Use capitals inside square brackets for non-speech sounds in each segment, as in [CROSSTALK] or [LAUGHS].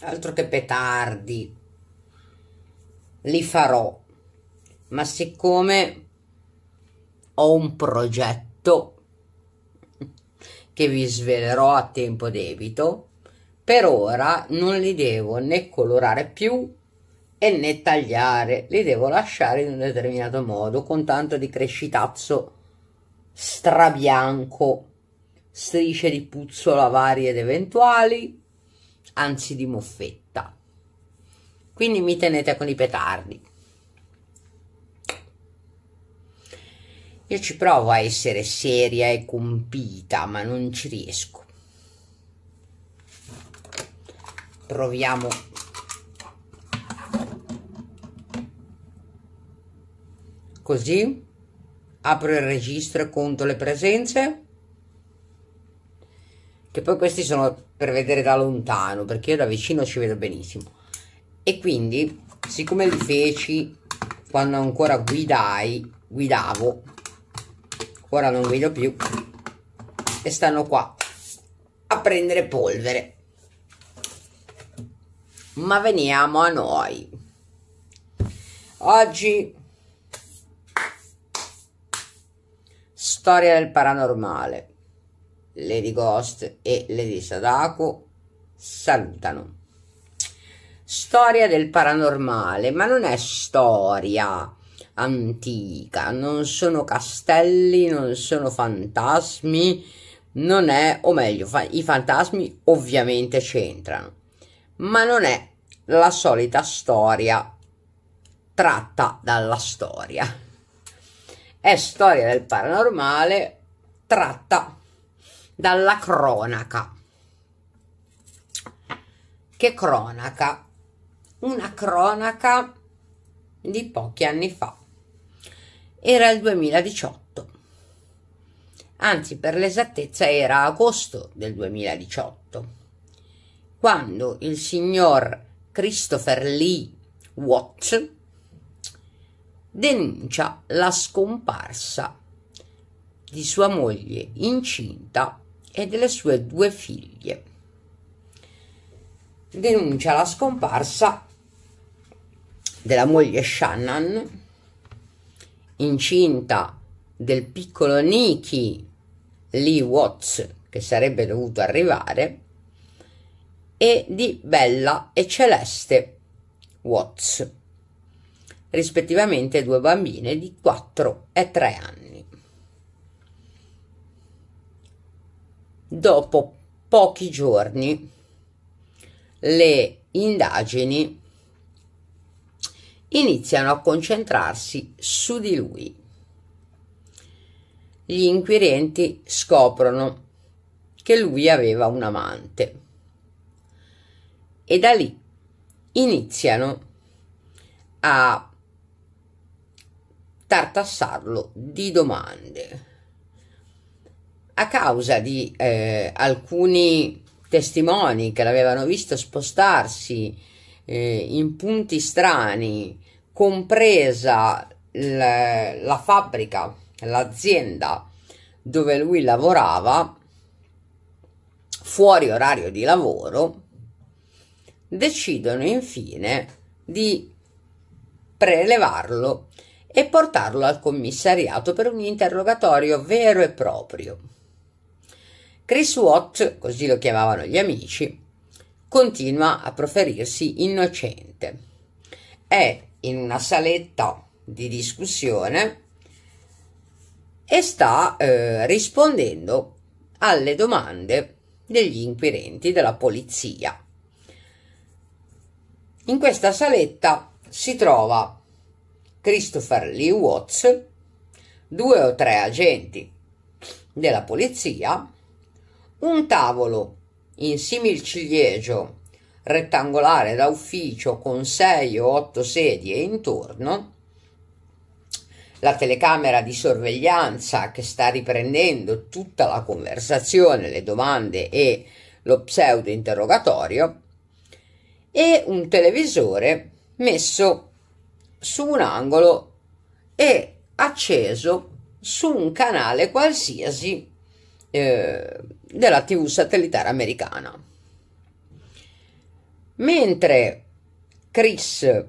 altro che petardi li farò ma siccome ho un progetto che vi svelerò a tempo debito per ora non li devo né colorare più e né tagliare li devo lasciare in un determinato modo con tanto di crescitazzo strabianco strisce di puzzola varie ed eventuali anzi di muffetta. Quindi mi tenete con i petardi. Io ci provo a essere seria e compita, ma non ci riesco. Proviamo. Così. Apro il registro e conto le presenze che poi questi sono per vedere da lontano, perché io da vicino ci vedo benissimo. E quindi, siccome li feci quando ancora guidai, guidavo, ora non guido più, e stanno qua a prendere polvere. Ma veniamo a noi. Oggi storia del paranormale. Lady Ghost e Lady Sadako salutano. Storia del paranormale, ma non è storia antica, non sono castelli, non sono fantasmi, non è, o meglio, fa- i fantasmi ovviamente c'entrano, ma non è la solita storia tratta dalla storia. È storia del paranormale tratta dalla cronaca. Che cronaca? Una cronaca di pochi anni fa. Era il 2018. Anzi, per l'esattezza era agosto del 2018, quando il signor Christopher Lee Watts denuncia la scomparsa di sua moglie incinta e delle sue due figlie. Denuncia la scomparsa della moglie Shannon, incinta del piccolo Nicky Lee Watts, che sarebbe dovuto arrivare, e di Bella e Celeste Watts, rispettivamente due bambine di 4 e 3 anni. dopo pochi giorni le indagini iniziano a concentrarsi su di lui. Gli inquirenti scoprono che lui aveva un amante e da lì iniziano a tartassarlo di domande a causa di eh, alcuni testimoni che l'avevano visto spostarsi eh, in punti strani, compresa l- la fabbrica, l'azienda dove lui lavorava, fuori orario di lavoro, decidono infine di prelevarlo e portarlo al commissariato per un interrogatorio vero e proprio. Chris Watts, così lo chiamavano gli amici, continua a proferirsi innocente. È in una saletta di discussione e sta eh, rispondendo alle domande degli inquirenti della polizia. In questa saletta si trova Christopher Lee Watts, due o tre agenti della polizia un tavolo in simil ciliegio rettangolare da ufficio con 6 o 8 sedie intorno, la telecamera di sorveglianza che sta riprendendo tutta la conversazione, le domande e lo pseudo interrogatorio e un televisore messo su un angolo e acceso su un canale qualsiasi eh, della TV satellitare americana. Mentre Chris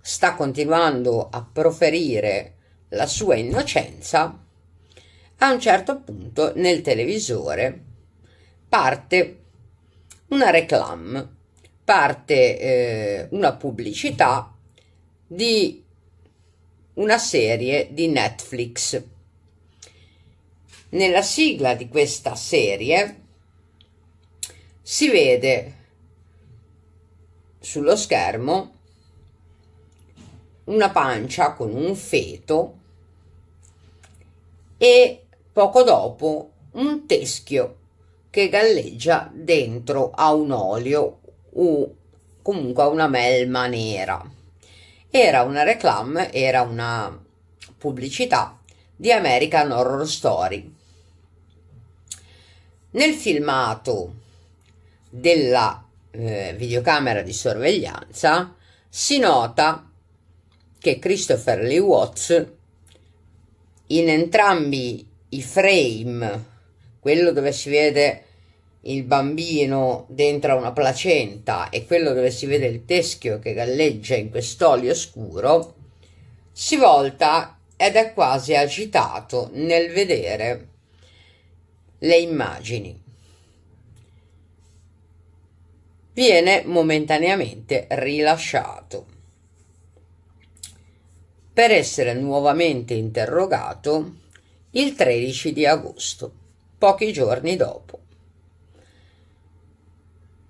sta continuando a proferire la sua innocenza, a un certo punto nel televisore parte una reclam, parte eh, una pubblicità di una serie di Netflix nella sigla di questa serie si vede sullo schermo una pancia con un feto e poco dopo un teschio che galleggia dentro a un olio o comunque a una melma nera. Era una reclame, era una pubblicità di American Horror Story nel filmato della eh, videocamera di sorveglianza si nota che Christopher Lee Watts in entrambi i frame, quello dove si vede il bambino dentro una placenta e quello dove si vede il teschio che galleggia in quest'olio scuro, si volta ed è quasi agitato nel vedere le immagini. Viene momentaneamente rilasciato. Per essere nuovamente interrogato il 13 di agosto, pochi giorni dopo.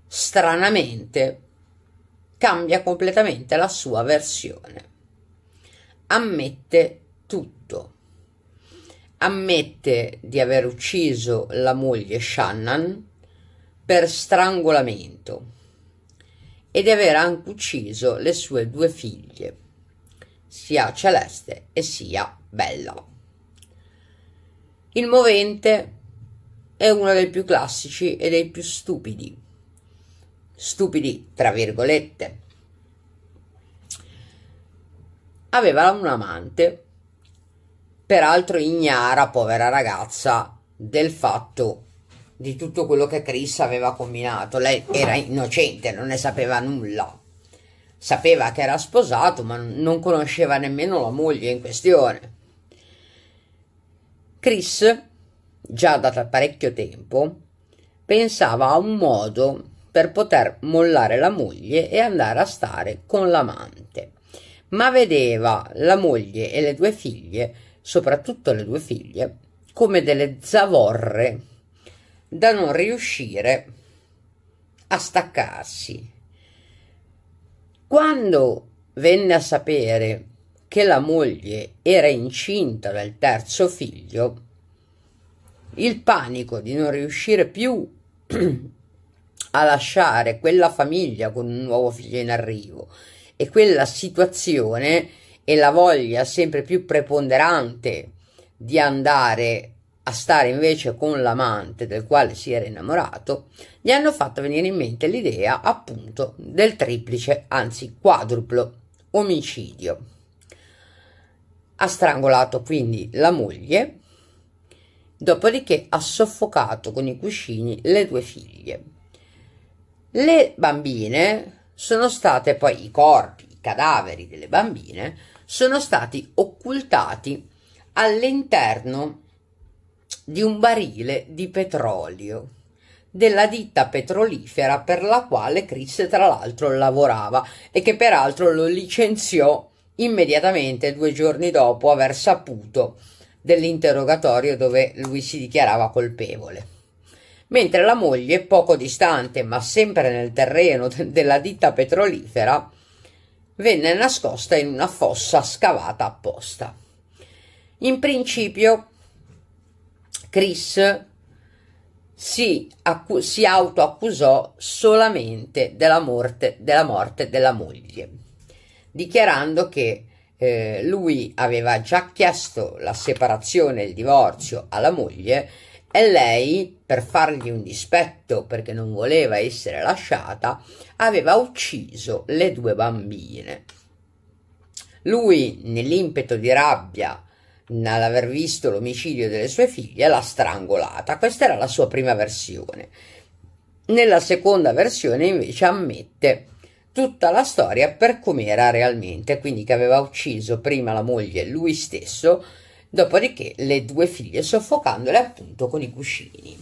Stranamente cambia completamente la sua versione. Ammette tutto ammette di aver ucciso la moglie Shannon per strangolamento e di aver anche ucciso le sue due figlie, sia Celeste e sia Bella. Il movente è uno dei più classici e dei più stupidi, stupidi tra virgolette. Aveva un amante peraltro ignara, povera ragazza, del fatto di tutto quello che Chris aveva combinato. Lei era innocente, non ne sapeva nulla. Sapeva che era sposato, ma non conosceva nemmeno la moglie in questione. Chris, già da parecchio tempo, pensava a un modo per poter mollare la moglie e andare a stare con l'amante, ma vedeva la moglie e le due figlie soprattutto le due figlie, come delle zavorre da non riuscire a staccarsi. Quando venne a sapere che la moglie era incinta del terzo figlio, il panico di non riuscire più [CLEARS THROAT] a lasciare quella famiglia con un nuovo figlio in arrivo e quella situazione e la voglia sempre più preponderante di andare a stare invece con l'amante del quale si era innamorato, gli hanno fatto venire in mente l'idea appunto del triplice, anzi quadruplo omicidio. Ha strangolato quindi la moglie, dopodiché ha soffocato con i cuscini le due figlie. Le bambine sono state poi i corpi, i cadaveri delle bambine sono stati occultati all'interno di un barile di petrolio della ditta petrolifera per la quale Chris tra l'altro lavorava e che peraltro lo licenziò immediatamente due giorni dopo aver saputo dell'interrogatorio dove lui si dichiarava colpevole. Mentre la moglie, poco distante ma sempre nel terreno della ditta petrolifera, venne nascosta in una fossa scavata apposta. In principio Chris si, accu- si autoaccusò solamente della morte, della morte, della moglie, dichiarando che eh, lui aveva già chiesto la separazione il divorzio alla moglie e lei, per fargli un dispetto perché non voleva essere lasciata, aveva ucciso le due bambine. Lui, nell'impeto di rabbia, all'aver visto l'omicidio delle sue figlie, l'ha strangolata. Questa era la sua prima versione. Nella seconda versione, invece, ammette tutta la storia per com'era realmente, quindi che aveva ucciso prima la moglie e lui stesso, dopodiché le due figlie soffocandole appunto con i cuscini.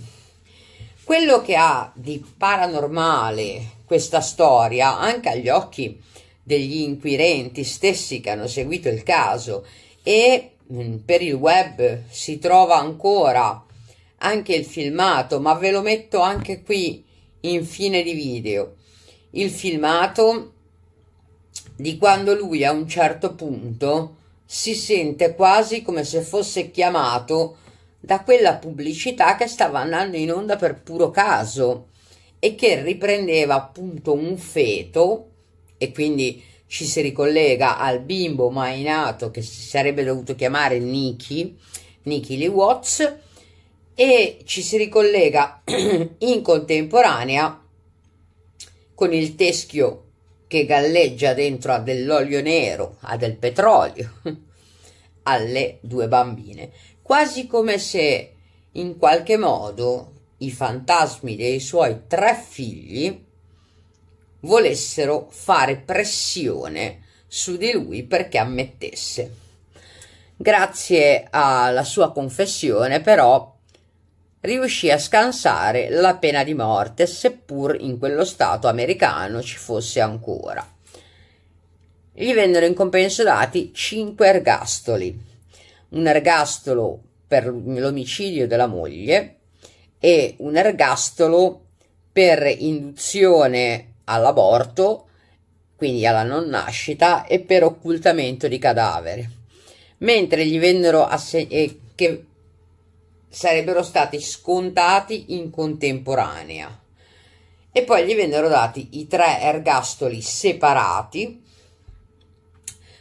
Quello che ha di paranormale questa storia, anche agli occhi degli inquirenti stessi che hanno seguito il caso e mm, per il web si trova ancora anche il filmato, ma ve lo metto anche qui in fine di video. Il filmato di quando lui a un certo punto si sente quasi come se fosse chiamato da quella pubblicità che stava andando in onda per puro caso e che riprendeva appunto un feto e quindi ci si ricollega al bimbo mai nato che si sarebbe dovuto chiamare Nicky, Nicky Lee Watts e ci si ricollega [CLEARS THROAT] in contemporanea con il teschio che galleggia dentro a dell'olio nero, a del petrolio, [LAUGHS] alle due bambine, quasi come se in qualche modo i fantasmi dei suoi tre figli volessero fare pressione su di lui perché ammettesse. Grazie alla sua confessione, però, riuscì a scansare la pena di morte, seppur in quello Stato americano ci fosse ancora. Gli vennero in compenso dati cinque ergastoli, un ergastolo per l'omicidio della moglie e un ergastolo per induzione all'aborto, quindi alla non nascita, e per occultamento di cadaveri, mentre gli vennero assegnati eh, sarebbero stati scontati in contemporanea e poi gli vennero dati i tre ergastoli separati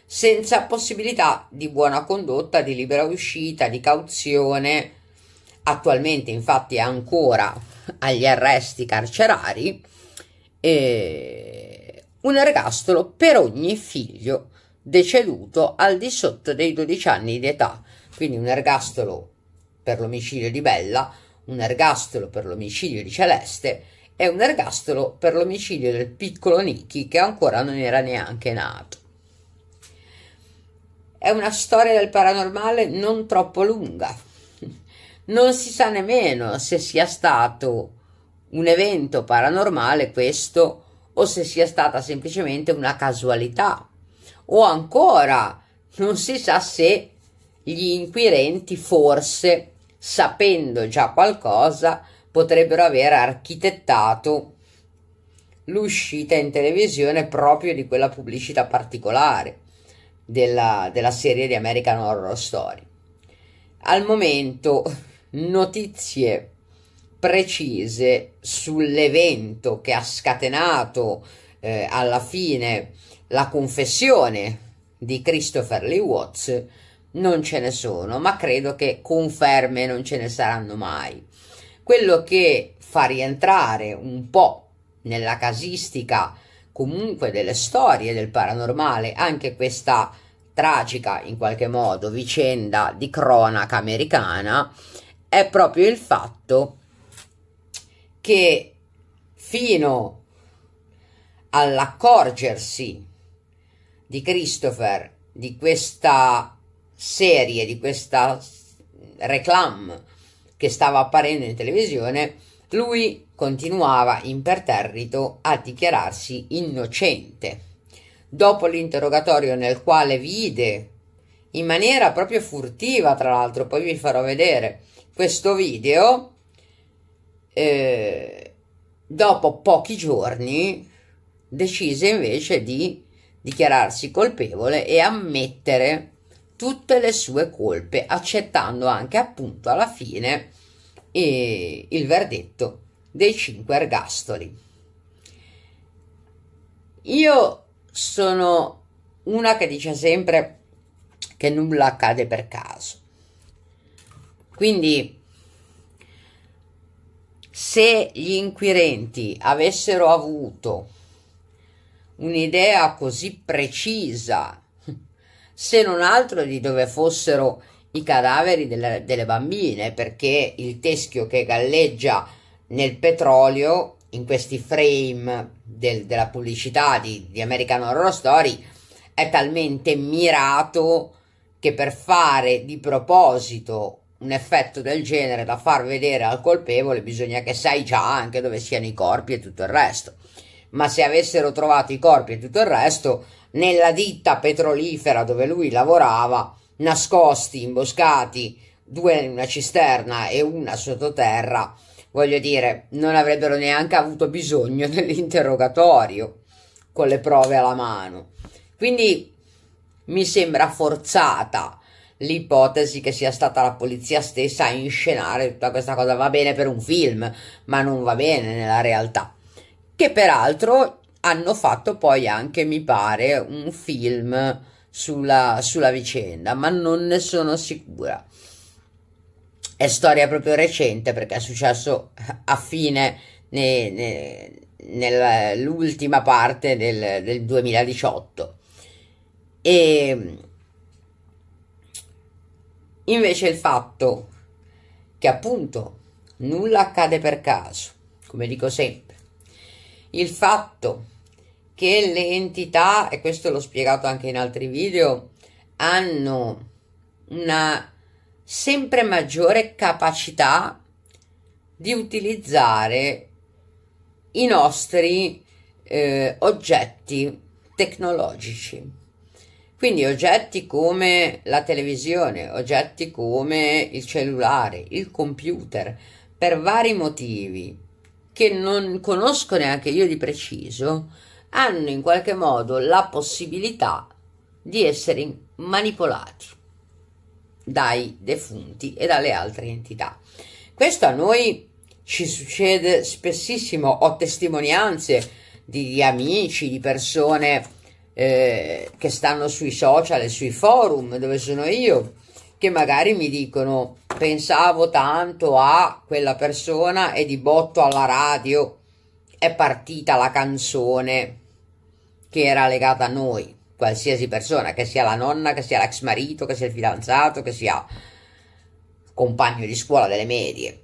senza possibilità di buona condotta, di libera uscita, di cauzione. Attualmente infatti è ancora agli arresti carcerari e un ergastolo per ogni figlio deceduto al di sotto dei 12 anni di età, quindi un ergastolo per l'omicidio di Bella, un ergastolo per l'omicidio di Celeste e un ergastolo per l'omicidio del piccolo Nicky che ancora non era neanche nato. È una storia del paranormale non troppo lunga. Non si sa nemmeno se sia stato un evento paranormale questo o se sia stata semplicemente una casualità o ancora non si sa se gli inquirenti forse sapendo già qualcosa, potrebbero aver architettato l'uscita in televisione proprio di quella pubblicità particolare della, della serie di American Horror Story. Al momento notizie precise sull'evento che ha scatenato eh, alla fine la confessione di Christopher Lee Watts non ce ne sono, ma credo che conferme non ce ne saranno mai. Quello che fa rientrare un po' nella casistica comunque delle storie del paranormale anche questa tragica in qualche modo vicenda di cronaca americana è proprio il fatto che fino all'accorgersi di Christopher di questa serie, di questa reclam che stava apparendo in televisione, lui continuava imperterrito a dichiararsi innocente. Dopo l'interrogatorio nel quale vide, in maniera proprio furtiva tra l'altro, poi vi farò vedere questo video, eh, dopo pochi giorni decise invece di dichiararsi colpevole e ammettere tutte le sue colpe, accettando anche appunto alla fine eh, il verdetto dei cinque ergastoli. Io sono una che dice sempre che nulla accade per caso. Quindi se gli inquirenti avessero avuto un'idea così precisa se non altro di dove fossero i cadaveri delle, delle bambine, perché il teschio che galleggia nel petrolio, in questi frame del, della pubblicità di, di American Horror Story, è talmente mirato che per fare di proposito un effetto del genere da far vedere al colpevole bisogna che sai già anche dove siano i corpi e tutto il resto. Ma se avessero trovato i corpi e tutto il resto, nella ditta petrolifera dove lui lavorava, nascosti, imboscati, due in una cisterna e una sottoterra, voglio dire, non avrebbero neanche avuto bisogno [LAUGHS] dell'interrogatorio con le prove alla mano. Quindi mi sembra forzata l'ipotesi che sia stata la polizia stessa a inscenare tutta questa cosa. Va bene per un film, ma non va bene nella realtà. Che peraltro hanno fatto poi anche, mi pare, un film sulla, sulla vicenda, ma non ne sono sicura. È storia proprio recente perché è successo a fine, ne, ne, nell'ultima parte del, del 2018. E invece il fatto che appunto nulla accade per caso, come dico sempre, il fatto che le entità, e questo l'ho spiegato anche in altri video, hanno una sempre maggiore capacità di utilizzare i nostri eh, oggetti tecnologici. Quindi oggetti come la televisione, oggetti come il cellulare, il computer, per vari motivi che non conosco neanche io di preciso, hanno in qualche modo la possibilità di essere manipolati dai defunti e dalle altre entità. Questo a noi ci succede spessissimo, ho testimonianze di, amici, di persone eh, che stanno sui social e sui forum dove sono io, che magari mi dicono pensavo tanto a quella persona e di botto alla radio è partita la canzone che era legata a noi, qualsiasi persona, che sia la nonna, che sia l'ex marito, che sia il fidanzato, che sia compagno di scuola delle medie,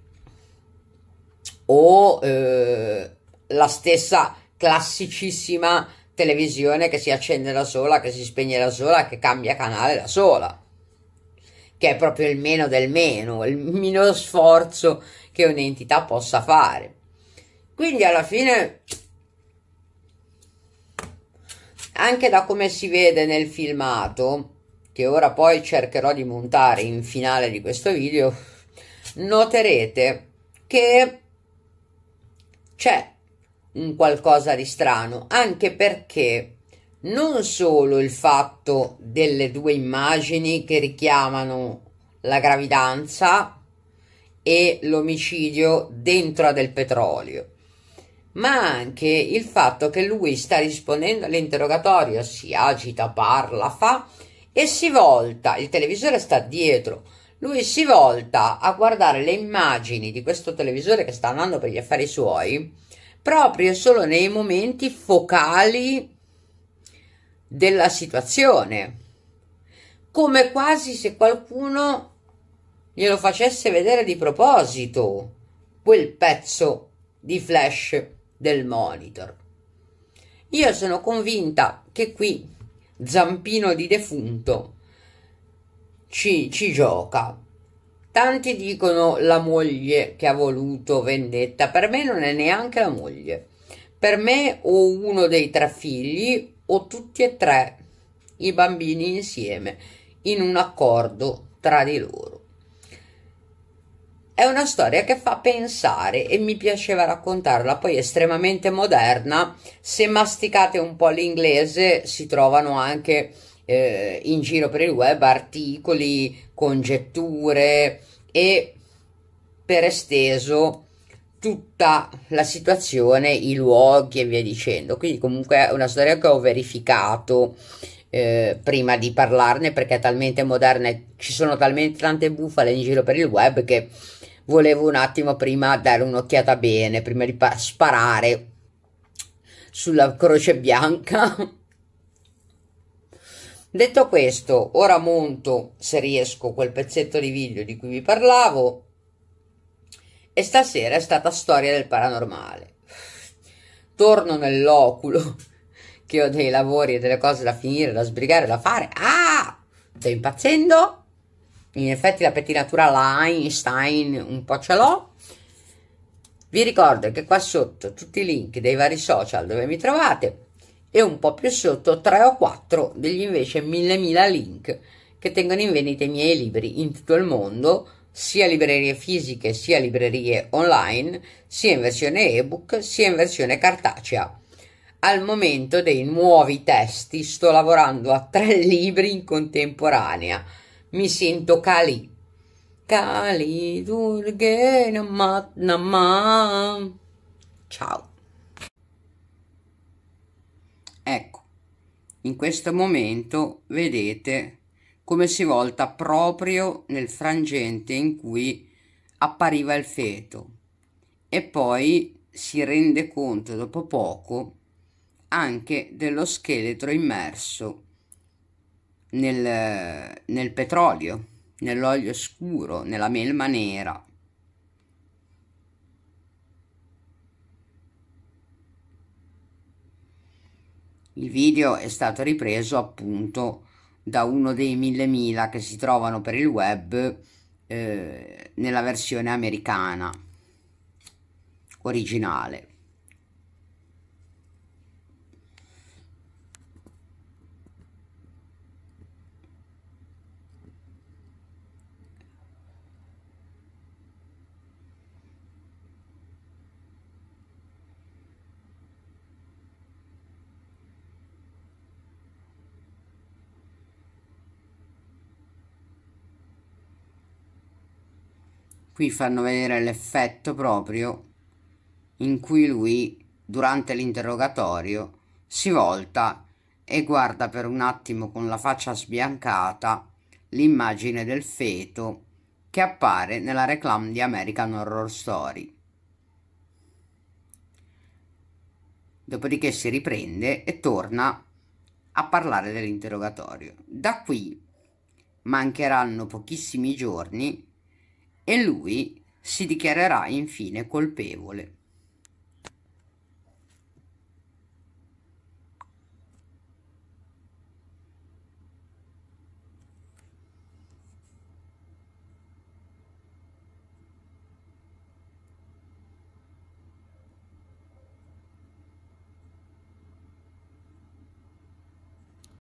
o eh, la stessa classicissima televisione che si accende da sola, che si spegne da sola, che cambia canale da sola, che è proprio il meno del meno, il meno sforzo che un'entità possa fare. Quindi alla fine anche da come si vede nel filmato che ora poi cercherò di montare in finale di questo video noterete che c'è un qualcosa di strano anche perché non solo il fatto delle due immagini che richiamano la gravidanza e l'omicidio dentro a del petrolio ma anche il fatto che lui sta rispondendo all'interrogatorio, si agita, parla, fa e si volta, il televisore sta dietro, lui si volta a guardare le immagini di questo televisore che sta andando per gli affari suoi, proprio solo nei momenti focali della situazione, come quasi se qualcuno glielo facesse vedere di proposito quel pezzo di flash del monitor. Io sono convinta che qui Zampino di defunto ci, ci gioca. Tanti dicono la moglie che ha voluto vendetta, per me non è neanche la moglie. Per me o uno dei tre figli o tutti e tre i bambini insieme in un accordo tra di loro. È una storia che fa pensare e mi piaceva raccontarla, poi estremamente moderna, se masticate un po' l'inglese si trovano anche eh, in giro per il web articoli, congetture e per esteso tutta la situazione, i luoghi e via dicendo. Quindi comunque è una storia che ho verificato eh, prima di parlarne perché è talmente moderna e ci sono talmente tante bufale in giro per il web che volevo un attimo prima dare un'occhiata bene, prima di sparare sulla croce bianca. [LAUGHS] Detto questo, ora monto, se riesco, quel pezzetto di video di cui vi parlavo. E stasera è stata storia del paranormale. Torno nell'oculo che ho dei lavori e delle cose da finire, da sbrigare, da fare. Ah! Sto impazzendo. In effetti la pettinatura la Einstein un po' ce l'ho. Vi ricordo che qua sotto tutti i link dei vari social dove mi trovate e un po' più sotto tre o quattro degli invece mille 1000.000 link che tengono in vendita i miei libri in tutto il mondo, sia librerie fisiche sia librerie online, sia in versione ebook sia in versione cartacea. Al momento dei nuovi testi sto lavorando a tre [LAUGHS] libri in contemporanea. Mi sento Kali. Kali Durge Namatnama. Ciao. Ecco, in questo momento vedete come si volta proprio nel frangente in cui appariva il feto e poi si rende conto dopo poco anche dello scheletro immerso nel, nel petrolio, nell'olio scuro, nella melma nera. Il video è stato ripreso appunto da uno dei mille mila che si trovano per il web eh, nella versione americana originale. qui fanno vedere l'effetto proprio in cui lui durante l'interrogatorio si volta e guarda per un attimo con la faccia sbiancata l'immagine del feto che appare nella reclam di American Horror Story. Dopodiché si riprende e torna a parlare dell'interrogatorio. Da qui mancheranno pochissimi giorni e lui si dichiarerà infine colpevole.